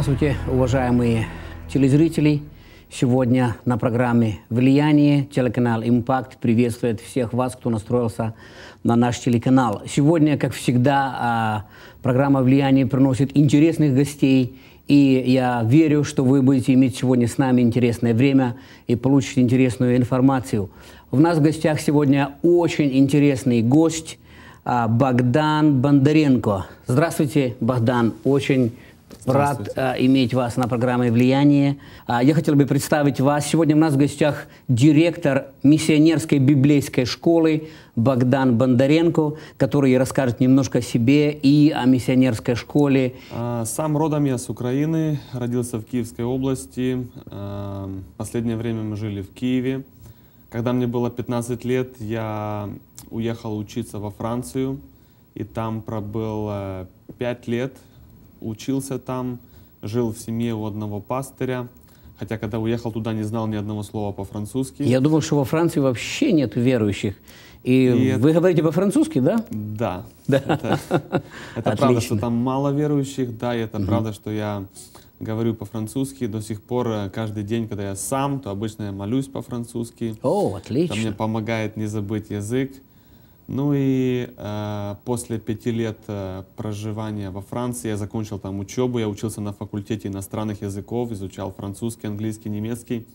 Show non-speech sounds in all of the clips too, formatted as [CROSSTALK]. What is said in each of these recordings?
Здравствуйте, уважаемые телезрители. Сегодня на программе «Влияние» телеканал «Импакт» приветствует всех вас, кто настроился на наш телеканал. Сегодня, как всегда, а, программа «Влияние» приносит интересных гостей, и я верю, что вы будете иметь сегодня с нами интересное время и получить интересную информацию. У нас в гостях сегодня очень интересный гость а, – Богдан Бондаренко. Здравствуйте, Богдан. Очень Рад э, иметь вас на программе «Влияние». Э, я хотел бы представить вас. Сегодня у нас в гостях директор миссионерской библейской школы Богдан Бондаренко, который расскажет немножко о себе и о миссионерской школе. А, сам родом я с Украины, родился в Киевской области. А, последнее время мы жили в Киеве. Когда мне было 15 лет, я уехал учиться во Францию, и там пробыл 5 э, лет – учился там, жил в семье у одного пастыря, Хотя, когда уехал туда, не знал ни одного слова по-французски. Я думал, что во Франции вообще нет верующих. И, и вы это... говорите по-французски, да? Да. да. Это, это правда, что там мало верующих, да, и это угу. правда, что я говорю по-французски до сих пор э, каждый день, когда я сам, то обычно я молюсь по-французски. О, отлично. Это мне помогает не забыть язык. Ну и э, после пяти лет э, проживания во Франции я закончил там учебу, я учился на факультете иностранных языков, изучал французский, английский, немецкий.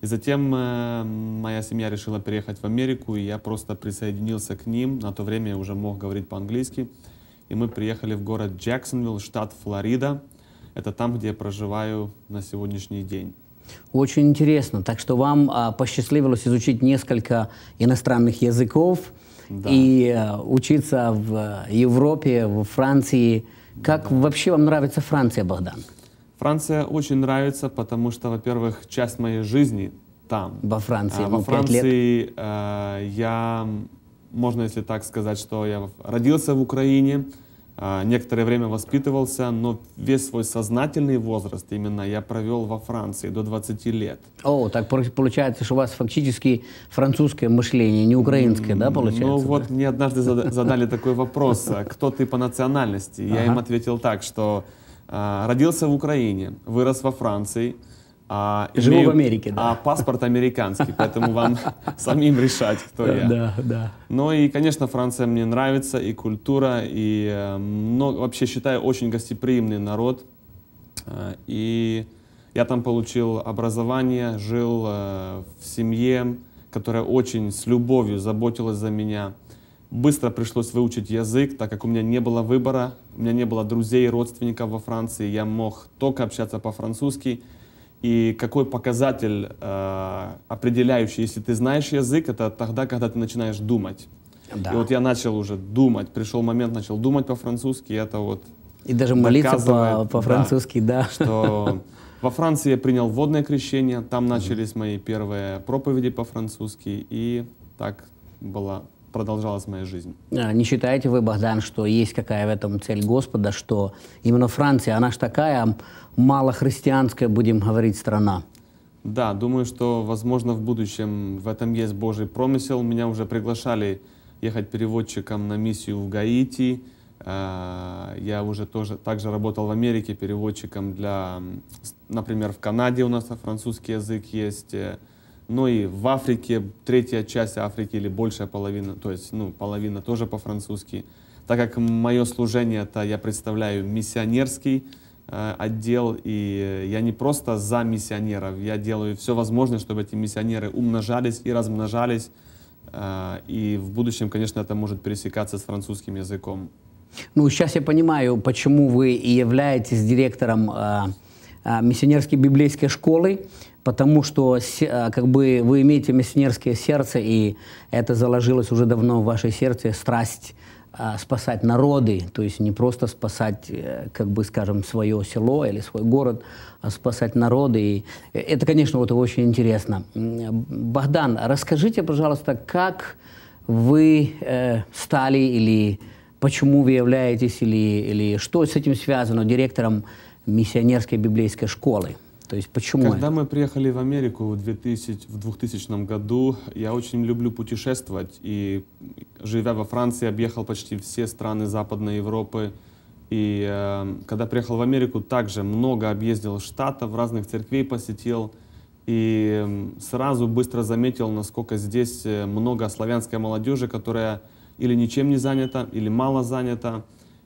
И затем э, моя семья решила переехать в Америку, и я просто присоединился к ним. На то время я уже мог говорить по-английски. И мы приехали в город Джексонвилл, штат Флорида. Это там, где я проживаю на сегодняшний день. Очень интересно. Так что вам а, посчастливилось изучить несколько иностранных языков да. и э, учиться в э, Европе, в Франции. Как да. вообще вам нравится Франция, Богдан? Франция очень нравится, потому что, во-первых, часть моей жизни там. Во Франции. А, во ну, Франции лет. я, можно если так сказать, что я родился в Украине, а, некоторое время воспитывался, но весь свой сознательный возраст именно я провел во Франции до 20 лет. О, так получается, что у вас фактически французское мышление, не украинское, да, ну получается? Ну да? вот мне однажды задали такой вопрос, а кто ты по национальности? Я им ответил так, что а, родился в Украине, вырос во Франции, а, Живу имею, в Америке, да. А паспорт американский, поэтому вам [LAUGHS] самим решать, кто я. Да, да. Ну и, конечно, Франция мне нравится, и культура, и э, вообще считаю очень гостеприимный народ. Э, и я там получил образование, жил э, в семье, которая очень с любовью заботилась за меня. Быстро пришлось выучить язык, так как у меня не было выбора, у меня не было друзей, родственников во Франции, я мог только общаться по-французски — и какой показатель э, определяющий, если ты знаешь язык, это тогда, когда ты начинаешь думать. Да. И вот я начал уже думать, пришел момент, начал думать по-французски, это вот И даже молиться по- по-французски, да. да. Что [LAUGHS] во Франции я принял водное крещение, там начались мои первые проповеди по-французски, и так была продолжалась моя жизнь. А, не считаете вы, Богдан, что есть какая в этом цель Господа, что именно Франция, она ж такая малохристианская, будем говорить, страна? Да, думаю, что, возможно, в будущем в этом есть Божий промысел. Меня уже приглашали ехать переводчиком на миссию в Гаити. А, я уже тоже также работал в Америке переводчиком для, например, в Канаде у нас французский язык есть, э, ну и в Африке третья часть Африки или большая половина, то есть ну, половина тоже по-французски. Так как мое служение, это я представляю миссионерский э, отдел, и я не просто за миссионеров, я делаю все возможное, чтобы эти миссионеры умножались и размножались, э, и в будущем, конечно, это может пересекаться с французским языком. Ну, сейчас я понимаю, почему вы и являетесь директором э, Э, миссионерской библейской школы, потому что э, как бы вы имеете миссионерское сердце, и это заложилось уже давно в ваше сердце, страсть э, спасать народы, то есть не просто спасать, как бы, скажем, свое село или свой город, а спасать народы. И это, конечно, вот очень интересно. Богдан, расскажите, пожалуйста, как вы стали или почему вы являетесь или, или что с этим связано директором миссионерской библейской школы. То есть почему? Когда это? мы приехали в Америку в, 2000, в 2000 году, я очень люблю путешествовать. И живя во Франции, объехал почти все страны Западной Европы. И э, когда приехал в Америку, также много объездил штатов, разных церквей посетил. И сразу быстро заметил, насколько здесь э, много славянской молодежи, которая или ничем не занята, или мало занята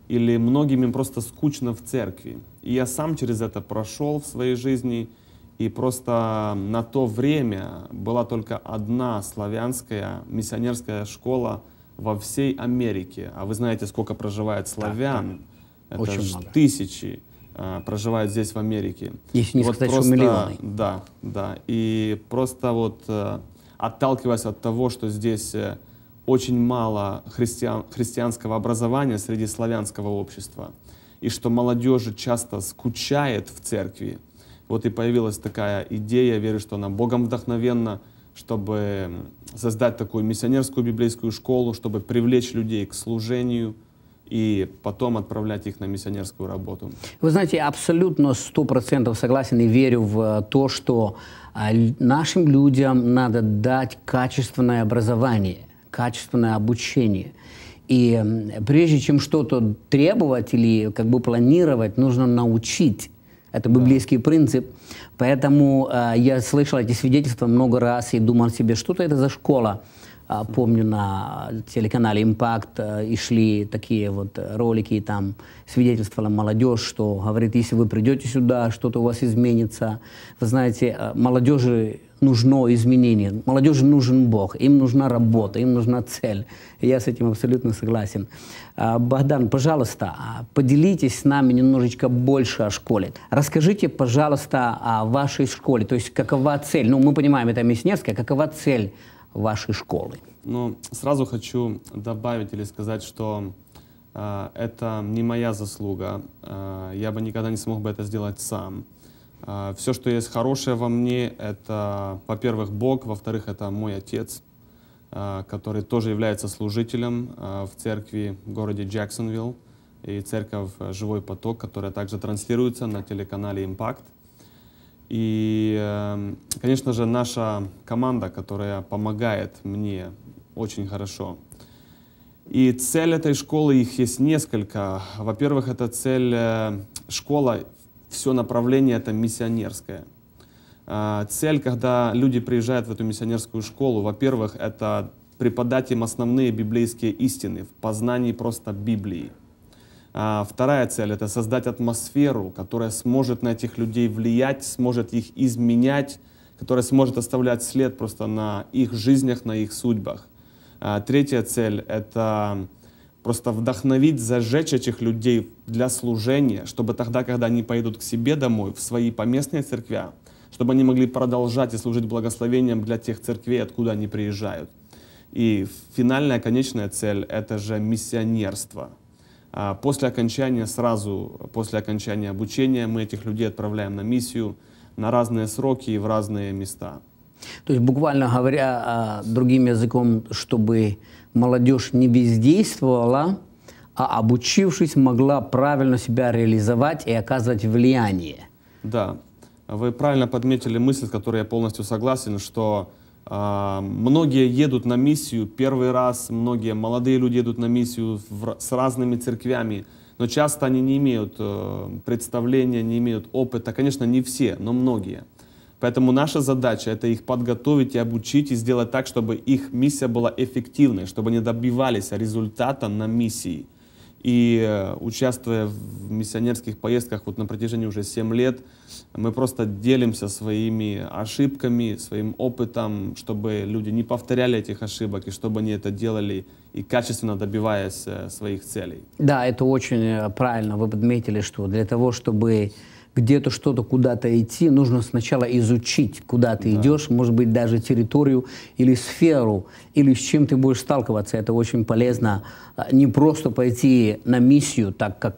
или многим им просто скучно в церкви. И я сам через это прошел в своей жизни, и просто на то время была только одна славянская миссионерская школа во всей Америке. А вы знаете, сколько проживает славян? Да, это очень много. тысячи а, проживают здесь в Америке. Если не вот сказать, просто, что миллионы. Да, да. И просто вот э, отталкиваясь от того, что здесь э, очень мало христиан, христианского образования среди славянского общества, и что молодежи часто скучает в церкви. Вот и появилась такая идея, я верю, что она Богом вдохновенно, чтобы создать такую миссионерскую библейскую школу, чтобы привлечь людей к служению — и потом отправлять их на миссионерскую работу. Вы знаете, абсолютно сто процентов согласен и верю в э, то, что а, нашим людям надо дать качественное образование качественное обучение. И прежде чем что-то требовать или как бы планировать, нужно научить. Это библейский принцип. Поэтому э, я слышал эти свидетельства много раз и думал себе, что-то это за школа. Э, помню, на телеканале «Импакт» э, и шли такие вот ролики, и там свидетельствовала молодежь, что говорит, если вы придете сюда, что-то у вас изменится. Вы знаете, э, молодежи нужно изменение. Молодежи нужен Бог, им нужна работа, им нужна цель. я с этим абсолютно согласен. А, Богдан, пожалуйста, а, поделитесь с нами немножечко больше о школе. Расскажите, пожалуйста, о вашей школе. То есть какова цель? Ну, мы понимаем, это Мясневская. Какова цель вашей школы? Ну, сразу хочу добавить или сказать, что э, это не моя заслуга. Э, я бы никогда не смог бы это сделать сам. А, Все, что есть хорошее во мне, это, во-первых, Бог, во-вторых, это мой отец, а, который тоже является служителем а, в церкви в городе Джексонвилл и церковь э, «Живой поток», которая также транслируется на телеканале «Импакт». И, эм, конечно же, наша команда, которая помогает мне очень хорошо. И цель этой школы, их есть несколько. Во-первых, это цель э, школа все направление это миссионерское. А, цель, когда люди приезжают в эту миссионерскую школу, во-первых, это преподать им основные библейские истины в познании просто Библии. А, вторая цель — это создать атмосферу, которая сможет на этих людей влиять, сможет их изменять, которая сможет оставлять след просто на их жизнях, на их судьбах. А, третья цель — это просто вдохновить, зажечь этих людей для служения, чтобы тогда, когда они пойдут к себе домой, в свои поместные церкви, чтобы они могли продолжать и служить благословением для тех церквей, откуда они приезжают. И финальная, конечная цель — это же миссионерство. А после окончания, сразу после окончания обучения мы этих людей отправляем на миссию на разные сроки и в разные места — то есть, буквально говоря а, другим языком, чтобы молодежь не бездействовала, а обучившись, могла правильно себя реализовать и оказывать влияние. Да, вы правильно подметили мысль, с которой я полностью согласен, что э, многие едут на миссию первый раз, многие молодые люди едут на миссию в, с разными церквями, но часто они не имеют э, представления, не имеют опыта. Конечно, не все, но многие. Поэтому наша задача — это их подготовить и обучить, и сделать так, чтобы их миссия была эффективной, чтобы они добивались результата на миссии. И э, участвуя в миссионерских поездках вот на протяжении уже 7 лет, мы просто делимся своими ошибками, своим опытом, чтобы люди не повторяли этих ошибок, и чтобы они это делали и качественно добиваясь э, своих целей. Да, это очень э, правильно. Вы подметили, что для того, чтобы где-то что-то куда-то идти, нужно сначала изучить, куда ты да. идешь, может быть, даже территорию или сферу, или с чем ты будешь сталкиваться. Это очень полезно. А, не просто пойти на миссию, так как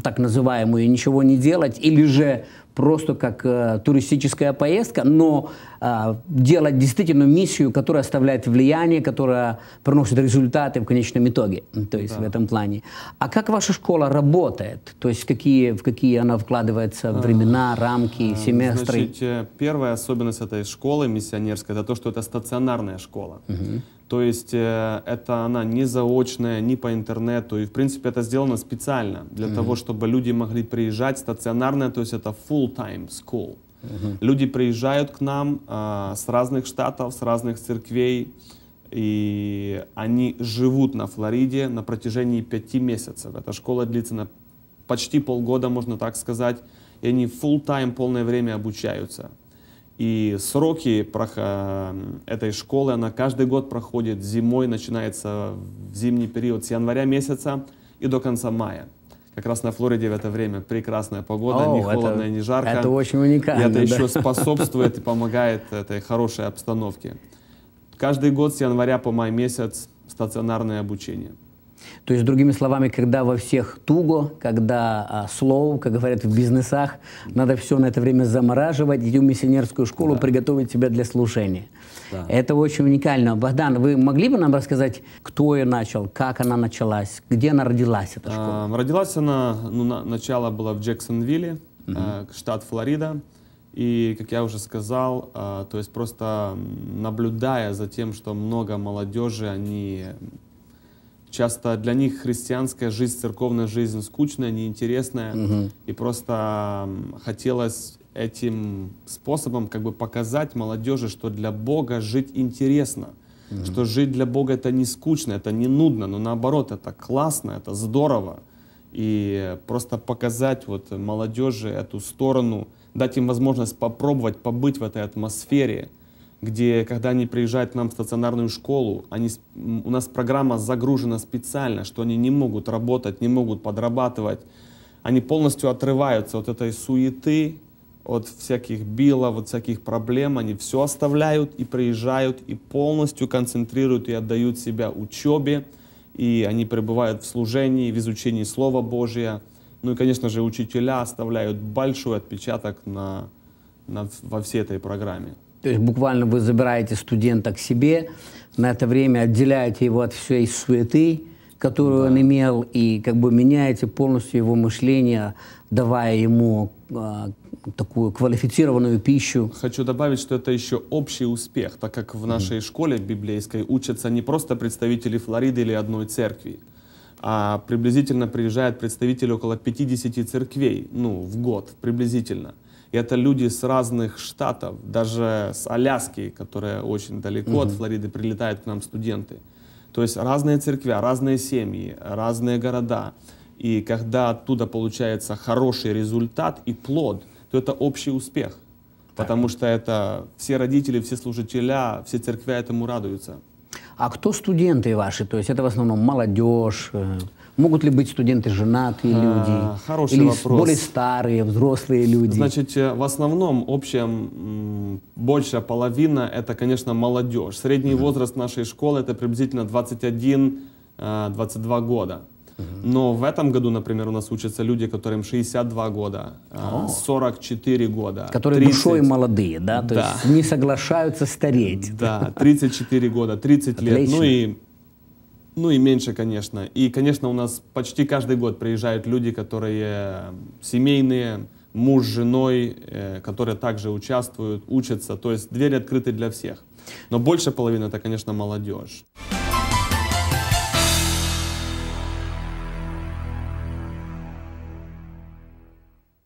так называемую, ничего не делать, или же просто как э, туристическая поездка, но э, делать действительно миссию, которая оставляет влияние, которая приносит результаты в конечном итоге, то есть да. в этом плане. А как ваша школа работает? То есть какие, в какие она вкладывается а, времена, рамки, э, семестры? Значит, э, первая особенность этой школы миссионерской, это то, что это стационарная школа. Угу. То есть э, это она не заочная, не по интернету. И, в принципе, это сделано специально для mm-hmm. того, чтобы люди могли приезжать стационарно, то есть это full-time school. Mm-hmm. Люди приезжают к нам э, с разных штатов, с разных церквей, и они живут на Флориде на протяжении пяти месяцев. Эта школа длится на почти полгода, можно так сказать, и они full-time, полное время обучаются. И сроки э, этой школы, она каждый год проходит зимой, начинается в зимний период с января месяца и до конца мая. Как раз на Флориде в это время прекрасная погода, О, не холодно, это, не жарко. Это очень уникально. И это да? еще способствует и помогает этой хорошей обстановке. Каждый год с января по май месяц стационарное обучение. То есть, другими словами, когда во всех туго, когда а, слоу, как говорят в бизнесах, надо все на это время замораживать, идем в миссионерскую школу, да. приготовить себя для служения. Да. Это очень уникально. Богдан, вы могли бы нам рассказать, кто ее начал, как она началась, где она родилась, эта школа? А, родилась она, ну, на, начало было в Джексонвилле, угу. э, штат Флорида. И, как я уже сказал, э, то есть просто наблюдая за тем, что много молодежи, они Часто для них христианская жизнь, церковная жизнь скучная, неинтересная. Угу. И просто хотелось этим способом как бы показать молодежи, что для Бога жить интересно. Угу. Что жить для Бога это не скучно, это не нудно, но наоборот, это классно, это здорово. И просто показать вот молодежи эту сторону, дать им возможность попробовать побыть в этой атмосфере, где, когда они приезжают к нам в стационарную школу, они, у нас программа загружена специально, что они не могут работать, не могут подрабатывать. Они полностью отрываются от этой суеты, от всяких билов, от всяких проблем. Они все оставляют и приезжают, и полностью концентрируют и отдают себя учебе. И они пребывают в служении, в изучении Слова Божия. Ну и, конечно же, учителя оставляют большой отпечаток на, на, во всей этой программе. То есть буквально вы забираете студента к себе, на это время отделяете его от всей суеты, которую да. он имел, и как бы меняете полностью его мышление, давая ему э, такую квалифицированную пищу. Хочу добавить, что это еще общий успех, так как в нашей mm. школе библейской учатся не просто представители Флориды или одной церкви, а приблизительно приезжают представители около 50 церквей, ну, в год приблизительно. Mm. И Это люди с разных штатов, даже с Аляски, которая очень далеко угу. от Флориды, прилетают к нам студенты. То есть разные церкви, разные семьи, разные города. И когда оттуда получается хороший результат и плод, то это общий успех. Так. Потому что это все родители, все служители, все церкви этому радуются. А кто студенты ваши? То есть это в основном молодежь? Э, Могут ли быть студенты женатые а, люди? Хороший или вопрос. более старые, взрослые люди? Значит, э, в основном общая, большая половина — это, конечно, молодежь. Средний mm-hmm. возраст нашей школы — это приблизительно 21-22 э, года. Mm-hmm. Но в этом году, например, у нас учатся люди, которым 62 года, oh. Э, 44 года. Которые 30... душой молодые, да? То да. есть не соглашаются стареть. Да, 34 года, 30 [LAUGHS] лет. Ну и ну и меньше, конечно. И, конечно, у нас почти каждый год приезжают люди, которые э, семейные, муж с женой, э, которые также участвуют, учатся. То есть двери открыты для всех. Но больше половины это, конечно, молодежь.